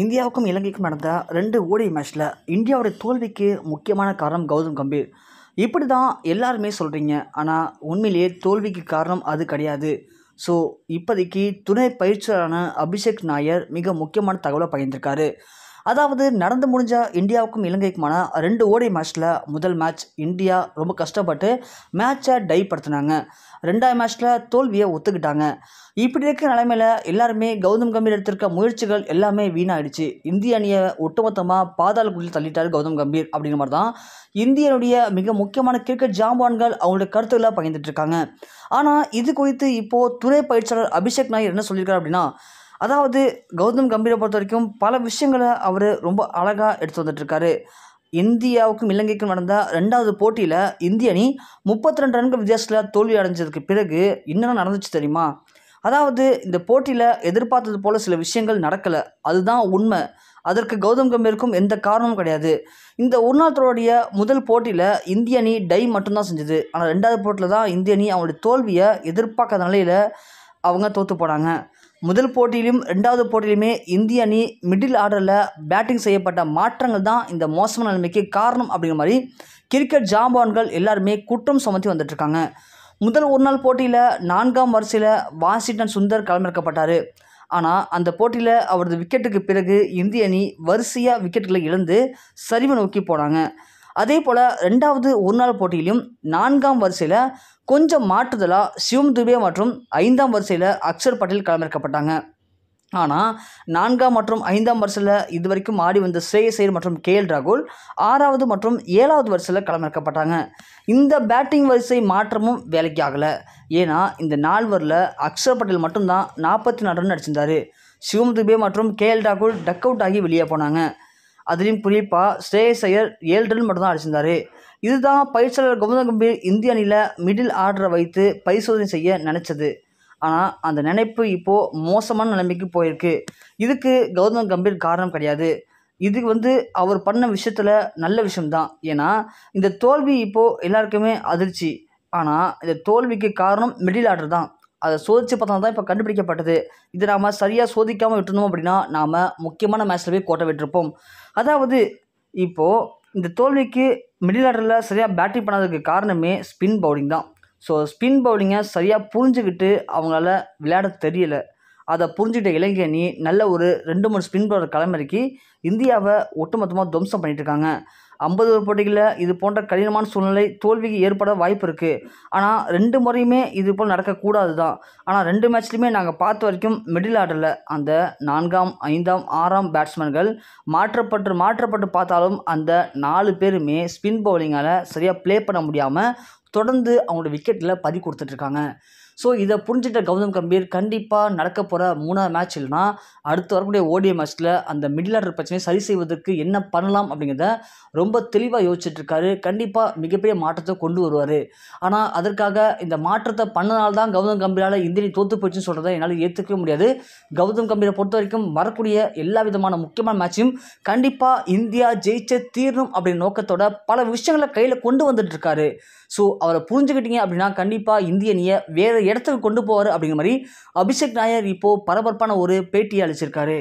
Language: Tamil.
இந்தியாவுக்கும் இலங்கைக்கும் நடந்த ரெண்டு ஓடி மேட்ச்சில் இந்தியாவுடைய தோல்விக்கு முக்கியமான காரணம் கௌதம் கம்பீர் இப்படி தான் எல்லாருமே சொல்கிறீங்க ஆனால் உண்மையிலேயே தோல்விக்கு காரணம் அது கிடையாது ஸோ இப்போதைக்கு துணை பயிற்சியாளரான அபிஷேக் நாயர் மிக முக்கியமான தகவலை பகிர்ந்திருக்காரு அதாவது நடந்து முடிஞ்ச இந்தியாவுக்கும் இலங்கைக்குமான ரெண்டு ஓடி மேட்ச்சில் முதல் மேட்ச் இந்தியா ரொம்ப கஷ்டப்பட்டு மேட்சை டை படுத்தினாங்க ரெண்டாவது மேட்ச்சில் தோல்வியை ஒத்துக்கிட்டாங்க இப்படி இருக்க நிலைமையில் எல்லாருமே கௌதம் கம்பீர் எடுத்திருக்க முயற்சிகள் எல்லாமே வீணாயிடுச்சு இந்திய அணியை ஒட்டுமொத்தமாக பாதாள குழி தள்ளிட்டார் கௌதம் கம்பீர் அப்படிங்கிற மாதிரி தான் இந்தியனுடைய மிக முக்கியமான கிரிக்கெட் ஜாம்பான்கள் அவங்களுடைய கருத்துக்களாக பகிர்ந்துட்டு இருக்காங்க ஆனால் இது குறித்து இப்போது துணை பயிற்சியாளர் அபிஷேக் நாயர் என்ன சொல்லியிருக்காரு அப்படின்னா அதாவது கௌதம் கம்பீரை பொறுத்த வரைக்கும் பல விஷயங்களை அவர் ரொம்ப அழகாக எடுத்து வந்துட்டுருக்காரு இந்தியாவுக்கும் இலங்கைக்கும் நடந்த ரெண்டாவது போட்டியில் இந்திய அணி முப்பத்தி ரெண்டு ரன்கள் வித்தியாசத்தில் தோல்வி அடைஞ்சதுக்கு பிறகு என்னென்ன நடந்துச்சு தெரியுமா அதாவது இந்த போட்டியில் எதிர்பார்த்தது போல் சில விஷயங்கள் நடக்கலை அதுதான் உண்மை அதற்கு கௌதம் கம்பீருக்கும் எந்த காரணமும் கிடையாது இந்த ஒரு நாள் தொடருடைய முதல் போட்டியில் இந்திய அணி டை மட்டும்தான் செஞ்சது ஆனால் ரெண்டாவது போட்டியில் தான் இந்திய அணி அவங்களுடைய தோல்வியை எதிர்பார்க்காத நிலையில் அவங்க தோற்று போனாங்க முதல் போட்டியிலும் ரெண்டாவது போட்டியிலுமே இந்திய அணி மிடில் ஆர்டரில் பேட்டிங் செய்யப்பட்ட மாற்றங்கள் தான் இந்த மோசமான நிலைமைக்கு காரணம் அப்படிங்கிற மாதிரி கிரிக்கெட் ஜாம்பான்கள் எல்லாருமே குற்றம் சுமத்தி வந்துட்டுருக்காங்க முதல் ஒரு நாள் போட்டியில் நான்காம் வரிசையில் வாஷிங்டன் சுந்தர் களமிறக்கப்பட்டார் ஆனால் அந்த போட்டியில் அவரது விக்கெட்டுக்கு பிறகு இந்திய அணி வரிசையாக விக்கெட்டுகளை இழந்து சரிவை நோக்கி போனாங்க அதே போல் ரெண்டாவது ஒரு நாள் போட்டியிலும் நான்காம் வரிசையில் கொஞ்சம் மாற்றுதலாக சிவம் துபே மற்றும் ஐந்தாம் வரிசையில் அக்ஷர் பட்டேல் களமிறக்கப்பட்டாங்க ஆனால் நான்காம் மற்றும் ஐந்தாம் வரிசையில் இது வரைக்கும் ஆடி வந்த ஸ்ரேயஸ் மற்றும் கே எல் ராகுல் ஆறாவது மற்றும் ஏழாவது வரிசையில் களமிறக்கப்பட்டாங்க இந்த பேட்டிங் வரிசை மாற்றமும் வேலைக்கு ஆகலை ஏன்னா இந்த நால்வரில் அக்ஷர் பட்டேல் மட்டும்தான் நாற்பத்தி நாலு ரன் அடிச்சிருந்தார் சிவம் துபே மற்றும் கே எல் ராகுல் டக் அவுட் ஆகி வெளியே போனாங்க அதுலேயும் குறிப்பாக ஸ்ரேயஸ் ஐயர் ஏழு ரன் மட்டும்தான் அடிச்சிருந்தார் இதுதான் பயிற்சியாளர் கௌதம் கம்பீர் இந்திய அணியில் மிடில் ஆர்டரை வைத்து பரிசோதனை செய்ய நினச்சது ஆனால் அந்த நினைப்பு இப்போது மோசமான நிலைமைக்கு போயிருக்கு இதுக்கு கௌதம் கம்பீர் காரணம் கிடையாது இது வந்து அவர் பண்ண விஷயத்தில் நல்ல விஷயம்தான் ஏன்னா இந்த தோல்வி இப்போது எல்லாருக்குமே அதிர்ச்சி ஆனால் இந்த தோல்விக்கு காரணம் மிடில் ஆர்டர் தான் அதை சோதித்து பார்த்தா தான் இப்போ கண்டுபிடிக்கப்பட்டது இது நாம் சரியாக சோதிக்காமல் விட்டுருந்தோம் அப்படின்னா நாம் முக்கியமான மேட்ச்சில் போய் கோட்டை விட்டுருப்போம் அதாவது இப்போது இந்த தோல்விக்கு மிடில் ஆர்டரில் சரியாக பேட்டிங் பண்ணாததுக்கு காரணமே ஸ்பின் பவுலிங் தான் ஸோ ஸ்பின் பவுலிங்கை சரியாக புரிஞ்சுக்கிட்டு அவங்களால விளையாட தெரியலை அதை புரிஞ்சுக்கிட்ட இளைஞனி அணி நல்ல ஒரு ரெண்டு மூணு ஸ்பின் பவுலர் கிளம்பிறக்கி இந்தியாவை ஒட்டுமொத்தமாக துவம்சம் பண்ணிகிட்ருக்காங்க இருக்காங்க ஐம்பது ஓவர் போட்டிகளில் இது போன்ற கடினமான சூழ்நிலை தோல்விக்கு ஏற்பட வாய்ப்பு இருக்குது ஆனால் ரெண்டு முறையுமே இது போல் நடக்கக்கூடாது தான் ஆனால் ரெண்டு மேட்ச்லையுமே நாங்கள் பார்த்த வரைக்கும் மிடில் ஆர்டரில் அந்த நான்காம் ஐந்தாம் ஆறாம் பேட்ஸ்மேன்கள் மாற்றப்பட்டு மாற்றப்பட்டு பார்த்தாலும் அந்த நாலு பேருமே ஸ்பின் பவுலிங்கால் சரியாக ப்ளே பண்ண முடியாமல் தொடர்ந்து அவங்களோட விக்கெட்டில் பறி கொடுத்துட்ருக்காங்க ஸோ இதை புரிஞ்சுட்ட கௌதம் கம்பீர் கண்டிப்பாக நடக்க போகிற மூணாவது மேட்ச் இல்லைனா அடுத்து வரக்கூடிய ஓடிய மேட்ச்சில் அந்த மிடில் ஆர்டர் பிரச்சனையை சரி செய்வதற்கு என்ன பண்ணலாம் அப்படிங்கிறத ரொம்ப தெளிவாக யோசிச்சுட்ருக்காரு கண்டிப்பாக மிகப்பெரிய மாற்றத்தை கொண்டு வருவார் ஆனால் அதற்காக இந்த மாற்றத்தை பண்ணனால்தான் கௌதம் கம்பீரால் இந்தியன் தோற்று போச்சுன்னு சொல்கிறத என்னால் ஏற்றுக்கவே முடியாது கௌதம் கம்பீரை பொறுத்த வரைக்கும் வரக்கூடிய எல்லா விதமான முக்கியமான மேட்சையும் கண்டிப்பாக இந்தியா ஜெயிச்சே தீரணும் அப்படின்ற நோக்கத்தோட பல விஷயங்களை கையில் கொண்டு வந்துட்டுருக்காரு ஸோ அவரை புரிஞ்சுக்கிட்டீங்க அப்படின்னா கண்டிப்பாக இந்திய அணியை வேறு இடத்துக்கு கொண்டு போவார் அப்படிங்கிற மாதிரி அபிஷேக் நாயர் இப்போது பரபரப்பான ஒரு பேட்டியை அளிச்சிருக்காரு